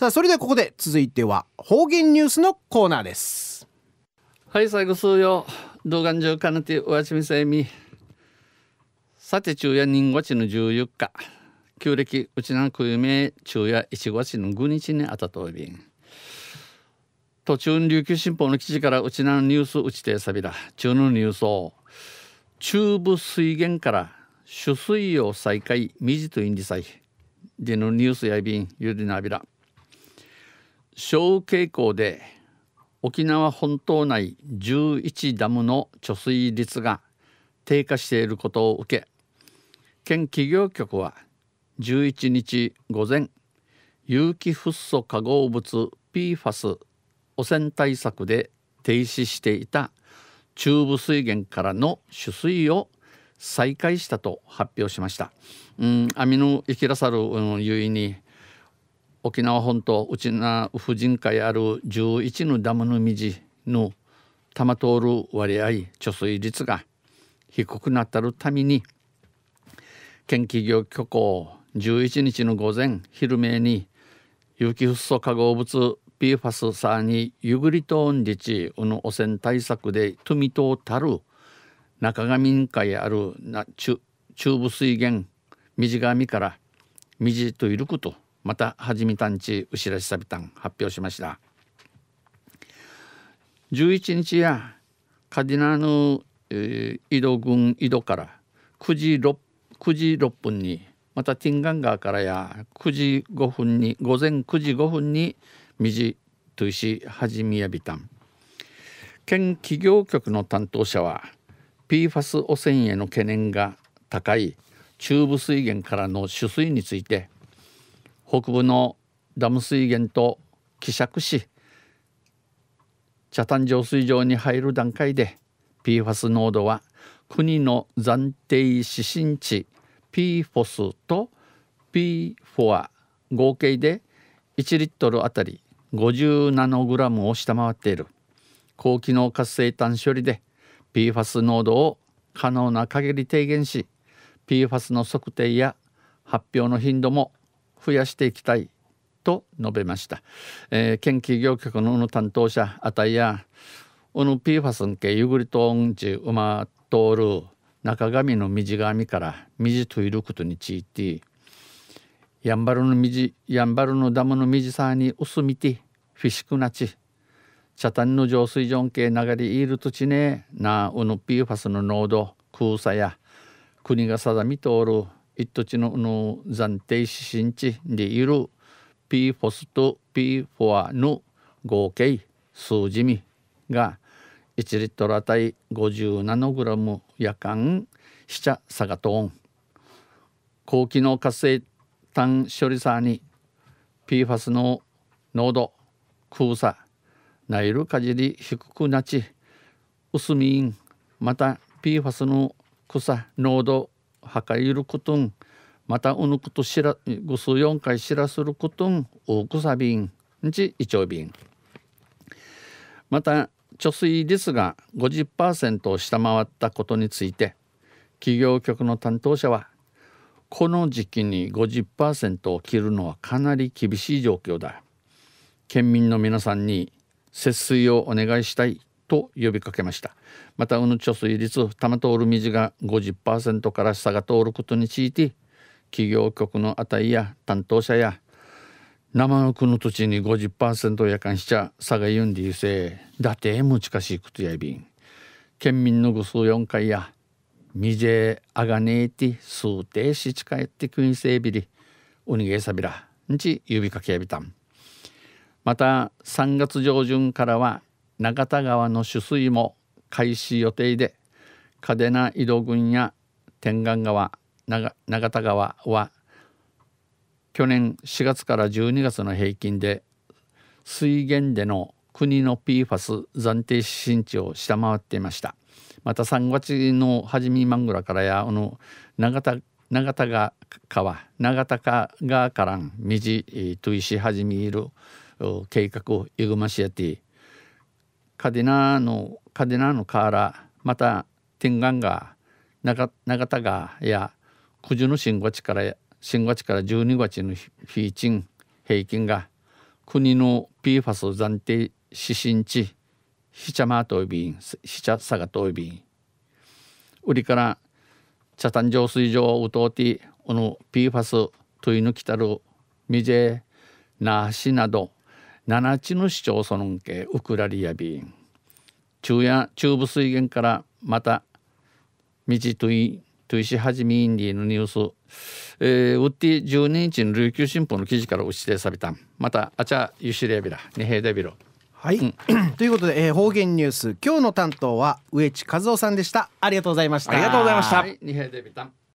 さあそれではここで続いては方言ニュースのコーナーですはい最後数曜動画上かなておやすみさえみさて昼夜人ごちの14日旧暦うちなくゆめ昼夜1月の5日にあたといびん途中琉球新報の記事からうちなのニュースうちてさびら中のニュースを中部水源から取水を再開未と印字さい。でのニュースやびんゆりなびら小傾向で沖縄本島内11ダムの貯水率が低下していることを受け県企業局は11日午前有機フッ素化合物 PFAS 汚染対策で停止していた中部水源からの取水を再開したと発表しました。うん、アミノイキラサルのゆいに沖縄本島内ちな婦人会ある11のダムの水の玉通る割合貯水率が低くなったるために県企業虚構11日の午前昼明に有機フッ素化合物 PFAS さーにゆぐりとんじちうの汚染対策で富とたる中上民会あるな中部水源水上から水といることまたはじみたんち牛らしさびたん発表しました11日やカディナヌ、えー、井戸郡井戸から9時 ,6 9時6分にまたティンガン川からや9時5分に午前9時5分にミジトしはじみやびたん県企業局の担当者は PFAS 汚染への懸念が高い中部水源からの取水について北部のダム水源と希釈し茶炭浄水場に入る段階で PFAS 濃度は国の暫定指針値 PFOS と P4 合計で1リットルあたり50ナノグラムを下回っている高機能活性炭処理で PFAS 濃度を可能な限り低減し PFAS の測定や発表の頻度も増やしていきたいと述べました、えー、県企業局の担当者あたいやうのピーファスンけゆぐりとうんちうまとおる中神の水神から水といることについてやんばるの水やんばるのダムの水さに薄みてフィシクなち茶谷の浄水場系流れいる土地ねなうのピーファスの濃度空さや国が定みとおる一土地のの暫定指針地でいる P フ o スと P フォアの合計数字みが1リットルあたり5ラム夜間飛車サガがとん高機能活性炭処理さに PFAS の濃度空差ナイルかじり低くなち薄みんまた PFAS の草濃度はかゆることんまたうぬことしらぐす4回知らすることんおくさびんんちいちょびんまた貯水率が50%を下回ったことについて企業局の担当者はこの時期に50%を切るのはかなり厳しい状況だ県民の皆さんに節水をお願いしたいと呼びかけましたまたうぬちょ水率玉通る水が50%から下が通ることについて企業局の値や担当者や生の国の土地に50%やかんしちゃ差が言うんでゆせだて難しいことやびん県民のぐ数4回やみぜあがねえて数てしちかえってくんせいびりうにげさびらんち指かけやびたんまた3月上旬からは永田川の取水も開始予定で嘉手納井戸郡や天眼川永田川は去年4月から12月の平均で水源での国の PFAS 暫定指針値を下回っていましたまた3月の初めマングラからやあの永田永田川永田川からんといし始めいる計画イグマシアティカデナーのカデナーのーラまた天眼川長田川や九十の新月から新月から12月のフィーチン平均が国の PFAS 暫定指針値サガトまといびんひちゃさがといびん売りから茶炭浄水場をうとうておの PFAS といぬきたるジェナーシなど七地の市町村系ウクラリアビン中や中部水源からまた道といといしはじインディのニュース、えー、ウッディ十二日の琉球新報の記事から指定されたまたあちゃゆしれびらにへいでびはい、うん、ということで、えー、方言ニュース今日の担当は植地和夫さんでしたありがとうございましたありがとうございました、二平デビル